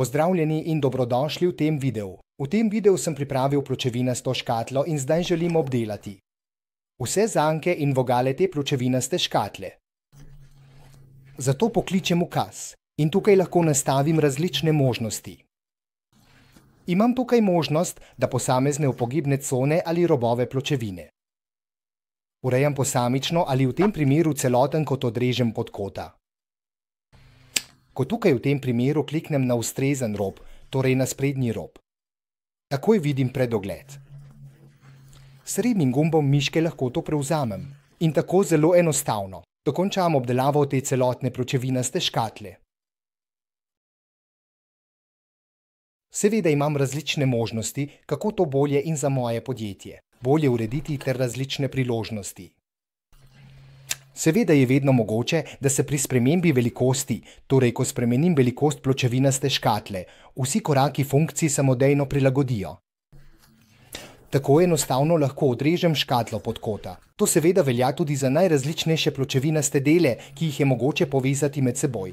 Pozdravljeni in dobrodošli v tem videu. V tem videu sem pripravil pločevinasto škatlo in zdaj želim obdelati vse zanke in vogale te pločevinaste škatle. Zato pokličem ukaz in tukaj lahko nastavim različne možnosti. Imam tukaj možnost, da posamezne upogibne cone ali robove pločevine. Urejam posamično ali v tem primeru celoten, kot odrežem pod kota ko tukaj v tem primeru kliknem na ustrezen rob, torej na sprednji rob. Takoj vidim predogled. Srednjim gumbom miške lahko to prevzamem. In tako zelo enostavno. Dokončam obdelavo te celotne pročevinaste škatle. Seveda imam različne možnosti, kako to bolje in za moje podjetje. Bolje urediti ter različne priložnosti. Seveda je vedno mogoče, da se pri spremembi velikosti, torej ko spremenim velikost pločevinaste škatle, vsi koraki funkciji samodejno prilagodijo. Tako enostavno lahko odrežem škatlo pod kota. To seveda velja tudi za najrazličnejše pločevinaste dele, ki jih je mogoče povezati med seboj.